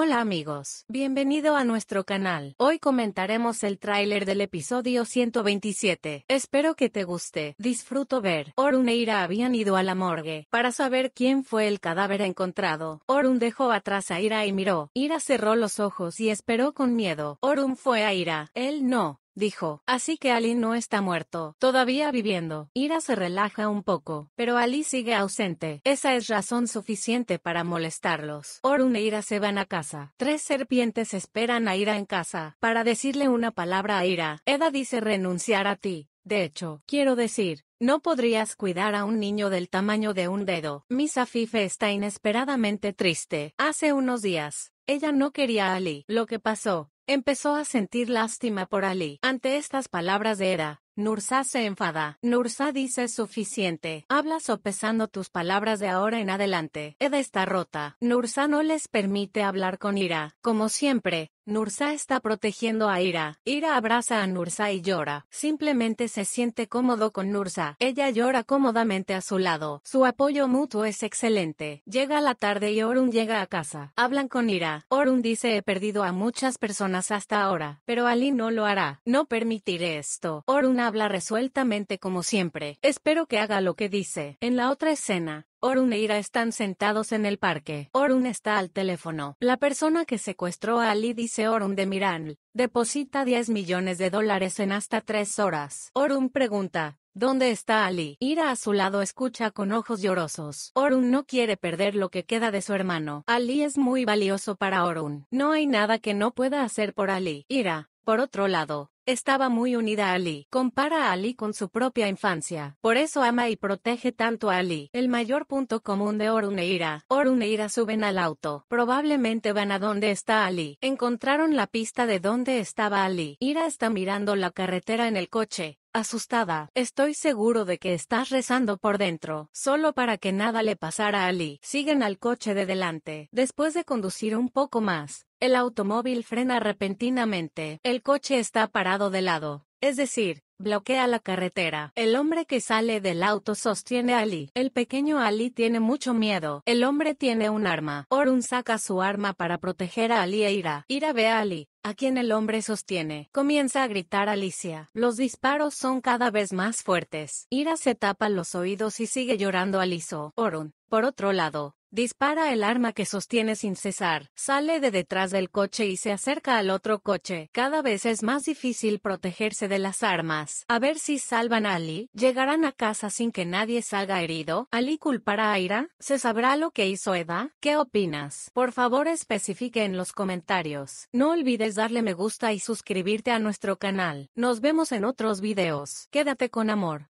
Hola amigos, bienvenido a nuestro canal. Hoy comentaremos el tráiler del episodio 127. Espero que te guste. Disfruto ver. Orun e Ira habían ido a la morgue para saber quién fue el cadáver encontrado. Orun dejó atrás a Ira y miró. Ira cerró los ojos y esperó con miedo. Orun fue a Ira. Él no dijo. Así que Ali no está muerto, todavía viviendo. Ira se relaja un poco, pero Ali sigue ausente. Esa es razón suficiente para molestarlos. Orun e Ira se van a casa. Tres serpientes esperan a Ira en casa, para decirle una palabra a Ira. Eda dice renunciar a ti. De hecho, quiero decir, no podrías cuidar a un niño del tamaño de un dedo. Misa Fife está inesperadamente triste. Hace unos días, ella no quería a Ali. Lo que pasó, Empezó a sentir lástima por Ali. Ante estas palabras de Era. Nursa se enfada. Nursa dice suficiente. Habla sopesando tus palabras de ahora en adelante. Eda está rota. Nursa no les permite hablar con Ira. Como siempre, Nursa está protegiendo a Ira. Ira abraza a Nursa y llora. Simplemente se siente cómodo con Nursa. Ella llora cómodamente a su lado. Su apoyo mutuo es excelente. Llega la tarde y Orun llega a casa. Hablan con Ira. Orun dice he perdido a muchas personas hasta ahora, pero Ali no lo hará. No permitiré esto. Orun habla resueltamente como siempre. Espero que haga lo que dice. En la otra escena, Orun e Ira están sentados en el parque. Orun está al teléfono. La persona que secuestró a Ali dice Orun de Miran, deposita 10 millones de dólares en hasta 3 horas. Orun pregunta, ¿Dónde está Ali? Ira a su lado escucha con ojos llorosos. Orun no quiere perder lo que queda de su hermano. Ali es muy valioso para Orun. No hay nada que no pueda hacer por Ali. Ira, por otro lado, estaba muy unida a Ali. Compara a Ali con su propia infancia. Por eso ama y protege tanto a Ali. El mayor punto común de Oruneira. Oruneira suben al auto. Probablemente van a donde está Ali. Encontraron la pista de donde estaba Ali. Ira está mirando la carretera en el coche. Asustada, estoy seguro de que estás rezando por dentro, solo para que nada le pasara a Ali. Siguen al coche de delante. Después de conducir un poco más, el automóvil frena repentinamente. El coche está parado de lado. Es decir, bloquea la carretera. El hombre que sale del auto sostiene a Ali. El pequeño Ali tiene mucho miedo. El hombre tiene un arma. Orun saca su arma para proteger a Ali e Ira. Ira ve a Ali, a quien el hombre sostiene. Comienza a gritar Alicia. Los disparos son cada vez más fuertes. Ira se tapa los oídos y sigue llorando a Liso. Orun, por otro lado, Dispara el arma que sostiene sin cesar, sale de detrás del coche y se acerca al otro coche. Cada vez es más difícil protegerse de las armas. A ver si salvan a Ali, llegarán a casa sin que nadie salga herido. ¿Ali culpará a Ira? ¿Se sabrá lo que hizo Eda? ¿Qué opinas? Por favor especifique en los comentarios. No olvides darle me gusta y suscribirte a nuestro canal. Nos vemos en otros videos. Quédate con amor.